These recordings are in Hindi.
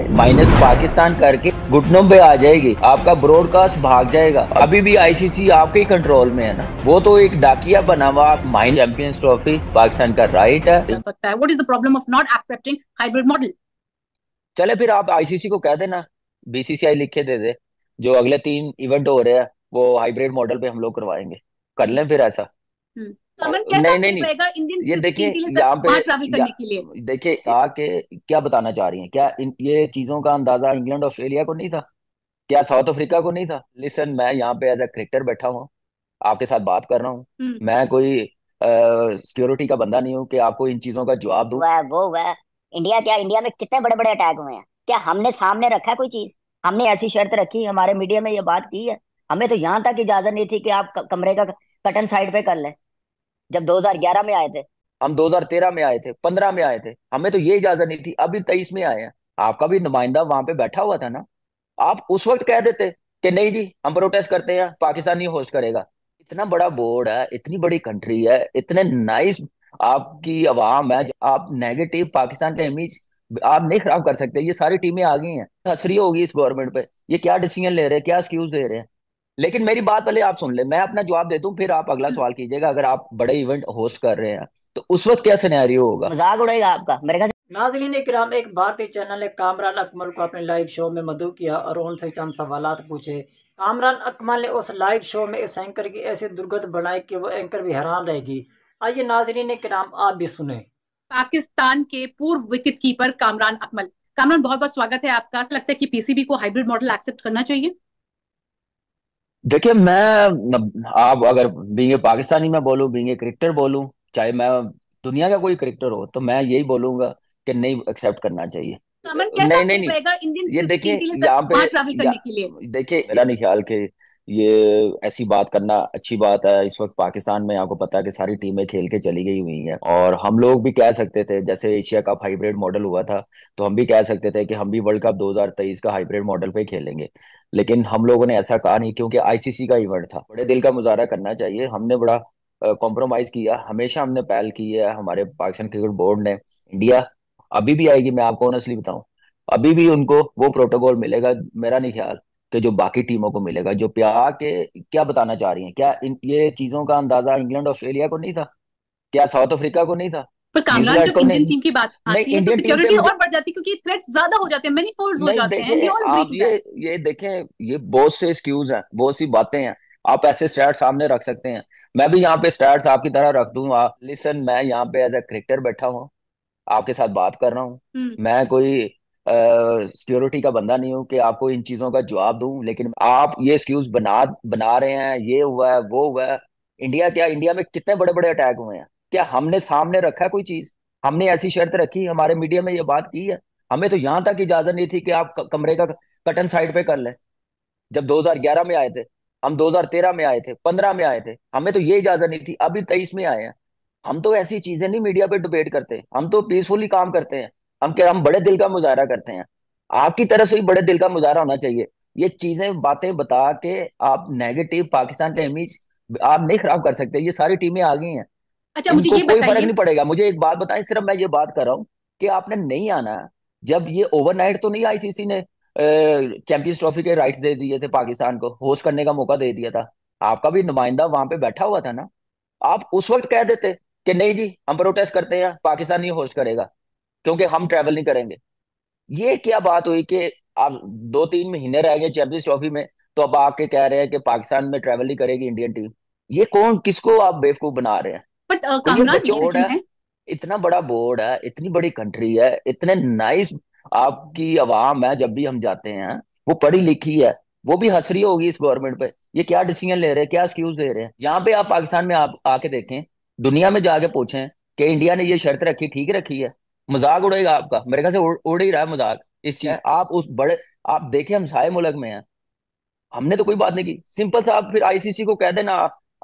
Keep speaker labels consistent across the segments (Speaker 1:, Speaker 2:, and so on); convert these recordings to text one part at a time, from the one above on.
Speaker 1: माइनस पाकिस्तान करके घुटनों पे आ जाएगी आपका ब्रॉडकास्ट भाग जाएगा अभी भी आईसीसी आपके ही कंट्रोल में है ना वो तो एक डाकिया बना हुआ माइन चैंपियंस ट्रॉफी पाकिस्तान का राइट है what is the problem of not accepting hybrid model चले फिर आप आईसीसी को कह देना बीसीसीआई लिखे दे दे जो अगले तीन इवेंट हो रहे हैं वो हाइब्रिड मॉडल पे हम लोग करवाएंगे कर लें फिर ऐसा
Speaker 2: हम्म। नहीं नहीं ये देखिए यहाँ पे
Speaker 1: देखिए आके क्या बताना चाह रही हैं क्या इन, ये चीजों का अंदाजा इंग्लैंड ऑस्ट्रेलिया को नहीं था क्या साउथ अफ्रीका को नहीं था लिसन मैं यहाँ पे एज ए क्रिकेटर बैठा हूँ आपके साथ बात कर रहा हूँ हम्म। मैं कोई सिक्योरिटी का
Speaker 3: बंदा नहीं हूँ कि आपको इन चीजों का जवाब दू वह वो वह इंडिया क्या इंडिया में कितने बड़े बड़े अटैक हुए हैं क्या हमने सामने रखा है कोई चीज हमने ऐसी शर्त रखी हमारे मीडिया में ये बात की है हमें तो यहाँ तक इजाजत नहीं थी कि आप कमरे का कटन साइड पे कर लें जब 2011 में आए थे
Speaker 1: हम 2013 में आए थे 15 में आए थे हमें तो ये इजाजत नहीं थी अभी तेईस में आए हैं आपका भी नुमाइंदा वहां पे बैठा हुआ था ना आप उस वक्त कह देते कि नहीं जी हम प्रोटेस्ट करते हैं पाकिस्तान नहीं होस्ट करेगा इतना बड़ा बोर्ड है इतनी बड़ी कंट्री है इतने नाइस आपकी आवाम है आप नेगेटिव पाकिस्तान का इमेज आप नहीं खराब कर सकते ये सारी टीमें आ गई हैं हसरी होगी इस गवर्नमेंट पे ये क्या डिसीजन ले रहे हैं क्या एक्सक्यूज दे रहे हैं लेकिन मेरी बात पहले आप सुन ले मैं अपना जवाब दे दूं फिर आप अगला हम्म। सवाल कीजिएगा अगर आप बड़े इवेंट होस्ट कर रहे हैं तो उस वक्त क्या सिनेरियो होगा
Speaker 2: मजाक उड़ेगा आपका मेरे ख्याल नाजरीन इक्राम एक भारतीय चैनल ने कामरान अकमल को अपने लाइव शो में मधु किया और उनसे चंद सवाल पूछे कामरान अकमल ने उस लाइव शो में इस एंकर की ऐसी दुर्गत बनाई कि वो एंकर भी हैरान रहेगी आइए नाजरीन इक्राम आप भी सुने पाकिस्तान के पूर्व विकेट कीपर कामरान अकमल कामरान बहुत
Speaker 1: बहुत स्वागत है आपका लगता है कि पीसीबी को हाइब्रिड मॉडल एक्सेप्ट करना चाहिए देखिए मैं आप अगर बींगे पाकिस्तानी में बोलूं बींगे क्रिकेटर बोलूं चाहे मैं दुनिया का कोई क्रिकेटर हो तो मैं यही बोलूंगा कि नहीं एक्सेप्ट करना चाहिए नहीं नहीं नहीं ये देखिए यहाँ पे देखिए मेरा नहीं ख्याल कि ये ऐसी बात करना अच्छी बात है इस वक्त पाकिस्तान में आपको पता है कि सारी टीमें खेल के चली गई हुई हैं और हम लोग भी कह सकते थे जैसे एशिया कप हाइब्रिड मॉडल हुआ था तो हम भी कह सकते थे कि हम भी वर्ल्ड कप 2023 का हाइब्रिड मॉडल पे खेलेंगे लेकिन हम लोगों ने ऐसा कहा नहीं क्योंकि आईसीसी का इवेंट था बड़े दिल का मुजाहरा करना चाहिए हमने बड़ा कॉम्प्रोमाइज किया हमेशा हमने पहल की है हमारे पाकिस्तान क्रिकेट बोर्ड ने इंडिया अभी भी आएगी मैं आपको ऑनेस्टली बताऊं अभी भी उनको वो प्रोटोकॉल मिलेगा मेरा नहीं ख्याल कि तो जो बाकी टीमों को मिलेगा जो प्यार के क्या बताना चाह रही हैं क्या इन ये चीजों का अंदाजा इंग्लैंड ऑस्ट्रेलिया को नहीं था क्या साउथ अफ्रीका को नहीं था पर कामरान जब इंडियन टीम की बात आती है तो सिक्योरिटी और बढ़ जाती है क्योंकि थ्रेट ज्यादा हो जाते हैं मेनी फोल्ड हो जाते हैं एंड ऑल आप ये ये देखें ये बहुत से एक्सक्यूज हैं बहुत सी बातें हैं आप ऐसे स्टैट्स सामने रख सकते हैं मैं भी यहाँ पे स्टैट्स आपकी तरह रख दूंगा लिसन मैं यहाँ पे एज ए क्रिकेटर बैठा हूँ आपके साथ बात कर रहा हूँ हम्म। मैं कोई सिक्योरिटी का बंदा नहीं हूँ कि आपको इन चीज़ों का जवाब दू लेकिन आप ये एक्सक्यूज बना बना रहे हैं ये हुआ है वो हुआ है इंडिया क्या इंडिया में कितने बड़े बड़े अटैक हुए हैं क्या हमने सामने रखा है कोई चीज़ हमने ऐसी शर्त रखी हमारे मीडिया में ये बात की है हमें तो यहाँ तक इजाज़त नहीं थी कि आप कमरे का कटन साइड पे कर लें जब 2011 में आए थे हम 2013 में आए थे 15 में आए थे हमें तो ये इजाज़त नहीं थी अभी तेईस में आए हैं हम तो ऐसी चीज़ें नहीं मीडिया पे डिबेट करते हम तो पीसफुली काम करते हैं हम क्या हम बड़े दिल का मुजाहरा करते हैं आपकी तरफ से भी बड़े दिल का मुजाहरा होना चाहिए ये चीजें बातें बता के आप नेगेटिव पाकिस्तान का इमेज आप नहीं खराब कर सकते ये सारी टीमें आ गई हैं अच्छा मुझे ये कोई फर्क नहीं पड़ेगा मुझे एक बात बताएं सिर्फ मैं ये बात कर रहा हूँ कि आपने नहीं आना जब ये ओवरनाइट तो नहीं आईसीसी ने चैंपियंस ट्रॉफी के राइट्स दे दिए थे पाकिस्तान को होस्ट करने का मौका दे दिया था आपका भी नुमाइंदा वहां पे बैठा हुआ था ना आप उस वक्त कह देते कि नहीं जी हम प्रोटेस्ट करते हैं पाकिस्तान ये होस्ट करेगा क्योंकि हम ट्रैवल नहीं करेंगे ये क्या बात हुई कि आप दो तीन महीने रह गए चैंपियंस ट्रॉफी में तो अब आके कह रहे हैं कि पाकिस्तान में ट्रैवल नहीं करेगी इंडियन टीम ये कौन किसको आप बेवकूफ बना रहे हैं बट
Speaker 3: uh, तो कामरान बोर्ड है
Speaker 1: इतना बड़ा बोर्ड है इतनी बड़ी कंट्री है इतने नाइस आपकी आवाम है जब भी हम जाते हैं वो पढ़ी लिखी है वो भी हसरी होगी इस गवर्नमेंट पे ये क्या डिसीजन ले रहे हैं क्या एक्सक्यूज दे रहे हैं यहाँ पे आप पाकिस्तान में आप आके देखें दुनिया में जाके पूछें कि इंडिया ने ये शर्त रखी ठीक रखी है मजाक उड़ेगा आपका मेरे ख्याल से उड़, उड़ ही रहा है मजाक इस चीज आप उस बड़े आप देखे हम सारे मुल्क में हैं हमने तो कोई बात नहीं की सिंपल सा आप फिर आईसीसी को कह देना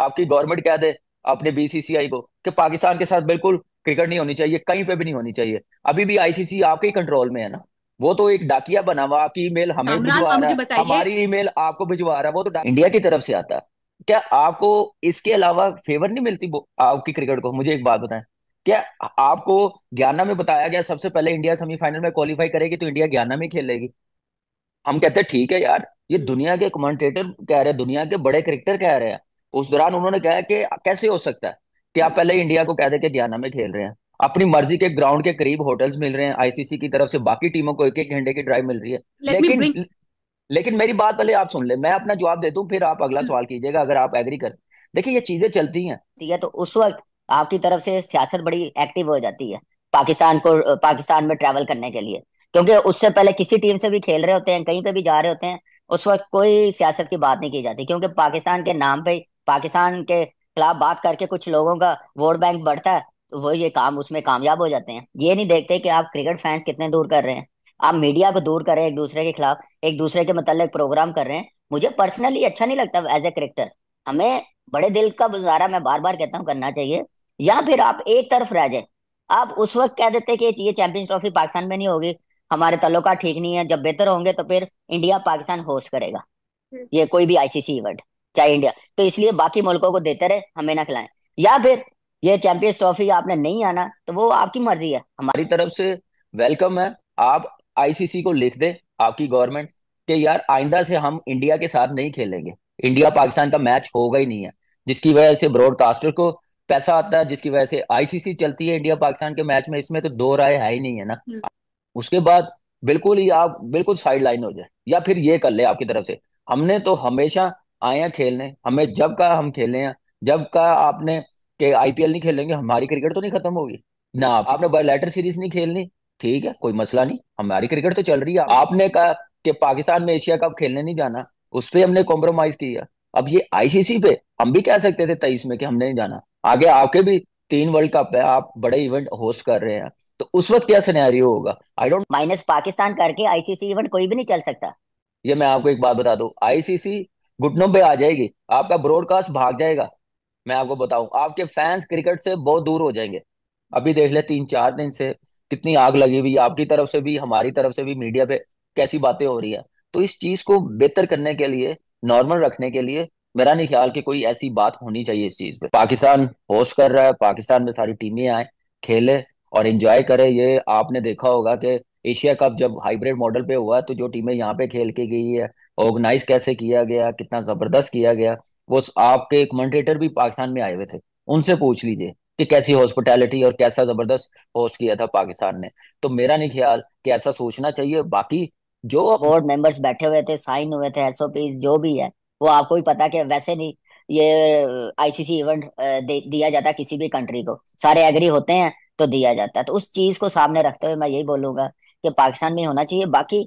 Speaker 1: आपकी गवर्नमेंट कह दे अपने बीसीसीआई को कि पाकिस्तान के साथ बिल्कुल क्रिकेट नहीं होनी चाहिए कहीं पे भी नहीं होनी चाहिए अभी भी आईसीसी आपके कंट्रोल में है ना वो तो एक डाकिया बना हुआ आपकी ईमेल हमें भिजवा रहा है हमारी ईमेल आपको भिजवा रहा है वो तो इंडिया की तरफ से आता है क्या आपको इसके अलावा फेवर नहीं मिलती आपकी क्रिकेट को मुझे एक बात बताएं क्या आपको ग्यारह में बताया गया सबसे पहले इंडिया सेमीफाइनल में क्वालिफाई करेगी तो इंडिया ग्यारह में खेलेगी हम कहते हैं ठीक है यार ये दुनिया के कमेंटेटर कह रहे हैं दुनिया के बड़े क्रिकेटर कह रहे हैं उस दौरान उन्होंने कहा कि कैसे हो सकता है कि आप पहले इंडिया को कह दे के ग्यारह में खेल रहे हैं अपनी मर्जी के ग्राउंड के करीब होटल्स मिल रहे हैं आईसीसी की तरफ से बाकी टीमों को एक एक घंटे की ड्राइव मिल रही है लेकिन लेकिन मेरी बात पहले आप सुन ले मैं अपना जवाब दे दूं फिर आप अगला hmm. सवाल
Speaker 3: कीजिएगा अगर आप एग्री कर देखिए ये चीजें चलती हैं ठीक है तो उस वक्त आपकी तरफ से सियासत बड़ी एक्टिव हो जाती है पाकिस्तान को पाकिस्तान में ट्रैवल करने के लिए क्योंकि उससे पहले किसी टीम से भी खेल रहे होते हैं कहीं पे भी जा रहे होते हैं उस वक्त कोई सियासत की बात नहीं की जाती क्योंकि पाकिस्तान के नाम पे पाकिस्तान के खिलाफ बात करके कुछ लोगों का वोट बैंक बढ़ता है तो वो ये काम उसमें कामयाब हो जाते हैं ये नहीं देखते कि आप क्रिकेट फैंस कितने दूर कर रहे हैं आप मीडिया को दूर कर रहे हैं एक दूसरे के खिलाफ एक दूसरे के मतलब प्रोग्राम कर रहे हैं मुझे पर्सनली अच्छा नहीं लगता एज ए क्रिकेटर हमें बड़े दिल का गुजारा मैं बार बार कहता हूँ करना चाहिए या फिर आप एक तरफ रह जाए आप उस वक्त कह देते कि ये चैंपियंस ट्रॉफी पाकिस्तान में नहीं होगी हमारे तल्लुका ठीक नहीं है जब बेहतर होंगे तो फिर इंडिया पाकिस्तान होस्ट करेगा हम्म। ये कोई भी आईसीसी इवेंट चाहे इंडिया तो इसलिए बाकी मुल्कों को देते रहे हमें ना खिलाएं या फिर ये चैंपियंस ट्रॉफी आपने नहीं आना तो वो आपकी मर्जी है
Speaker 1: हमारी तरफ से वेलकम है आप आईसीसी को लिख दे आपकी गवर्नमेंट के यार आइंदा से हम इंडिया के साथ नहीं खेलेंगे इंडिया पाकिस्तान का मैच होगा ही नहीं है जिसकी वजह से ब्रॉडकास्टर को पैसा आता है जिसकी वजह से आईसीसी चलती है इंडिया पाकिस्तान के मैच में इसमें तो दो राय है ही नहीं है ना हम्म। उसके बाद बिल्कुल ही आप बिल्कुल साइड लाइन हो जाए या फिर ये कर ले आपकी तरफ से हमने तो हमेशा आए हैं खेलने हमें जब का हम खेले हैं जब का आपने के आईपीएल नहीं खेलेंगे हमारी क्रिकेट तो नहीं खत्म होगी ना आपने बायोलेटर सीरीज नहीं खेलनी ठीक है कोई मसला नहीं हमारी क्रिकेट तो चल रही है आपने कहा कि पाकिस्तान में एशिया कप खेलने नहीं जाना उस पर हमने कॉम्प्रोमाइज किया अब ये आईसीसी पे हम भी कह सकते थे तेईस में कि हमने नहीं जाना आगे आके भी तीन वर्ल्ड कप है आप बड़े इवेंट होस्ट कर रहे हैं तो उस वक्त क्या सिनेरियो होगा आई डोंट
Speaker 3: माइनस पाकिस्तान करके आईसीसी इवेंट कोई भी नहीं चल सकता
Speaker 1: ये मैं आपको एक बात बता दू आईसीसी घुटनों पे आ जाएगी आपका ब्रॉडकास्ट भाग जाएगा मैं आपको बताऊं आपके फैंस क्रिकेट से बहुत दूर हो जाएंगे अभी देख ले तीन चार दिन से कितनी आग लगी हुई आपकी तरफ से भी हमारी तरफ से भी मीडिया पे कैसी बातें हो रही है तो इस चीज को बेहतर करने के लिए नॉर्मल रखने के लिए मेरा नहीं ख्याल कि कोई ऐसी बात होनी चाहिए इस चीज पे पाकिस्तान होस्ट कर रहा है पाकिस्तान में सारी टीमें आए खेले और एंजॉय करे ये आपने देखा होगा कि एशिया कप जब हाइब्रिड मॉडल पे हुआ तो जो टीमें यहाँ पे खेल के गई है ऑर्गेनाइज कैसे किया गया कितना जबरदस्त किया गया वो आपके एक मॉडरेटर भी पाकिस्तान में आए हुए थे उनसे पूछ लीजिए कि कैसी हॉस्पिटैलिटी और कैसा जबरदस्त होस्ट किया था पाकिस्तान ने तो मेरा नहीं ख्याल कि ऐसा सोचना चाहिए बाकी
Speaker 3: जो बोर्ड मेंबर्स बैठे हुए थे साइन हुए थे एसओपी जो भी है वो आपको भी पता कि वैसे नहीं ये आईसीसी इवेंट दिया जाता है किसी भी कंट्री को सारे एग्री होते हैं तो दिया जाता है तो उस चीज को सामने रखते हुए मैं यही बोलूंगा कि पाकिस्तान में होना चाहिए बाकी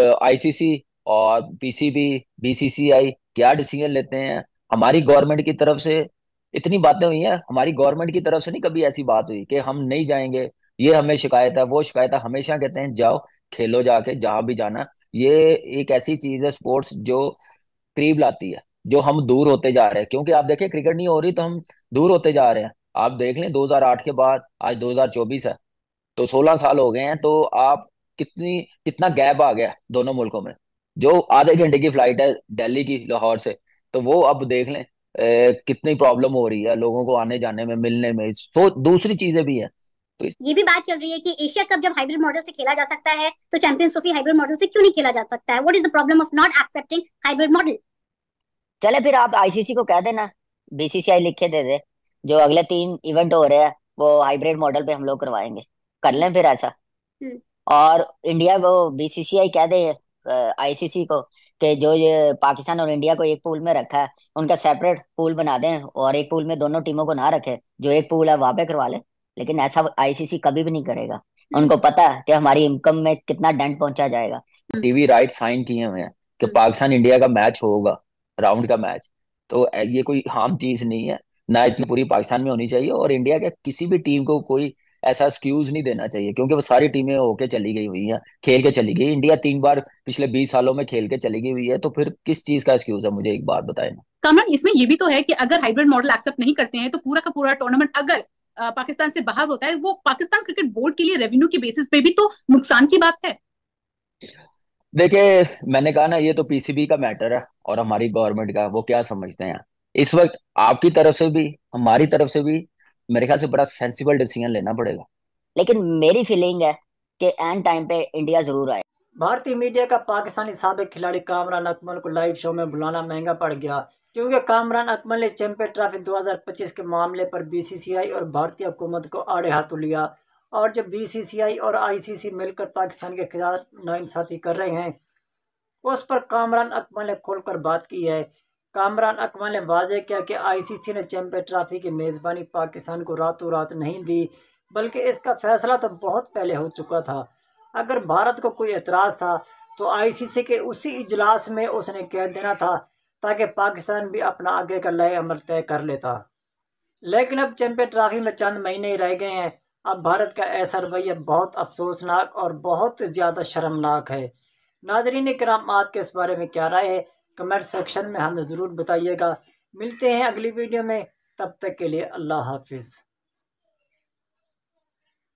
Speaker 1: आईसीसी और पीसीबी बीसीसीआई क्या
Speaker 3: डिसीजन लेते हैं
Speaker 1: हमारी गवर्नमेंट की तरफ से इतनी बातें हुई हैं हमारी गवर्नमेंट की तरफ से नहीं कभी ऐसी बात हुई कि हम नहीं जाएंगे ये हमें शिकायत है वो शिकायत है हमेशा कहते हैं जाओ खेलो जाके जहां भी जाना ये एक ऐसी चीज है स्पोर्ट्स जो करीब लाती है जो हम दूर होते जा रहे हैं क्योंकि आप देखें क्रिकेट नहीं हो रही तो हम दूर होते जा रहे हैं आप देख लें 2008 के बाद आज 2024 है तो 16 साल हो गए हैं तो आप कितनी कितना गैप आ गया दोनों मुल्कों में जो आधे घंटे की फ्लाइट है दिल्ली की लाहौर से तो वो अब देख लें ए, कितनी प्रॉब्लम हो रही है लोगों को आने जाने में मिलने में तो दूसरी चीजें भी है तो इस...
Speaker 3: ये भी बात चल रही है कि एशिया कप जब हाइब्रिड मॉडल से खेला जा सकता है तो चैंपियंस ट्रॉफी हाइब्रिड मॉडल से क्यों नहीं खेला जा सकता है what is the problem of not accepting hybrid model चले फिर आप आईसीसी को कह देना बीसीसीआई लिख के दे दे जो अगले तीन इवेंट हो रहे हैं वो हाइब्रिड मॉडल पे हम लोग करवाएंगे कर लें फिर ऐसा हम्म। और इंडिया को बीसीसीआई कह दे आईसीसी को कि जो ये पाकिस्तान और इंडिया को एक पूल में रखा है उनका सेपरेट पूल बना दें और एक पूल में दोनों टीमों को ना रखे जो एक पूल है वहां पे करवा ले लेकिन ऐसा आईसीसी कभी भी नहीं करेगा हम्म। उनको पता है कि हमारी इनकम में कितना डेंट पहुंचा जाएगा
Speaker 1: टीवी राइट साइन किए हुए हैं कि हम्म। पाकिस्तान इंडिया का मैच होगा राउंड का मैच तो ये कोई हार्म चीज नहीं है ना इतनी पूरी पाकिस्तान में होनी चाहिए और इंडिया के किसी भी टीम को कोई ऐसा स्क्यूज नहीं देना चाहिए क्योंकि वो सारी टीमें होके चली गई हुई हैं खेल के चली गई इंडिया तीन बार पिछले बीस सालों में खेल के चली गई हुई है तो फिर किस चीज का एक्सक्यूज है मुझे एक बात बताए ना कामरान इसमें ये भी तो है कि अगर हाइब्रिड मॉडल एक्सेप्ट नहीं करते हैं तो पूरा का पूरा टूर्नामेंट अगर पाकिस्तान से बाहर होता है वो पाकिस्तान क्रिकेट बोर्ड के लिए रेवेन्यू के बेसिस पे भी तो नुकसान की बात है देखिए मैंने कहा ना ये तो पीसीबी का मैटर है और हमारी गवर्नमेंट का वो क्या समझते हैं इस वक्त आपकी तरफ से भी हमारी तरफ से भी मेरे ख्याल से बड़ा सेंसिबल डिसीजन
Speaker 2: लेना पड़ेगा लेकिन मेरी फीलिंग है कि एंड टाइम पे इंडिया जरूर आए भारतीय मीडिया का पाकिस्तानी सबक खिलाड़ी कामरान अकमल को लाइव शो में बुलाना महंगा पड़ गया क्योंकि कामरान अकमल ने चैंपियन ट्रॉफी 2025 के मामले पर बीसीसीआई और भारतीय हुकूमत को आड़े हाथों लिया और जब बीसीसीआई और आईसीसी मिलकर पाकिस्तान के खिलाफ नाइंसाफी कर रहे हैं उस पर कामरान अकमल ने खोलकर बात की है कामरान अकमल ने वाजह किया कि आईसीसी ने चैम्पियन ट्रॉफी की मेज़बानी पाकिस्तान को रातों रात नहीं दी बल्कि इसका फैसला तो बहुत पहले हो चुका था अगर भारत को कोई एतराज़ था तो आईसीसी के उसी इजलास में उसने कह देना था ताकि पाकिस्तान भी अपना आगे का लय अमल तय कर लेता लेकिन अब चैम्पियन ट्रॉफी में चंद महीने ही रह गए हैं अब भारत का ऐसा रवैया बहुत अफसोसनाक और बहुत ज़्यादा शर्मनाक है नाजरीन कराम आपके इस बारे में क्या राय है कमेंट सेक्शन में हमें ज़रूर बताइएगा मिलते हैं अगली वीडियो में तब तक के लिए अल्लाह हाफिज़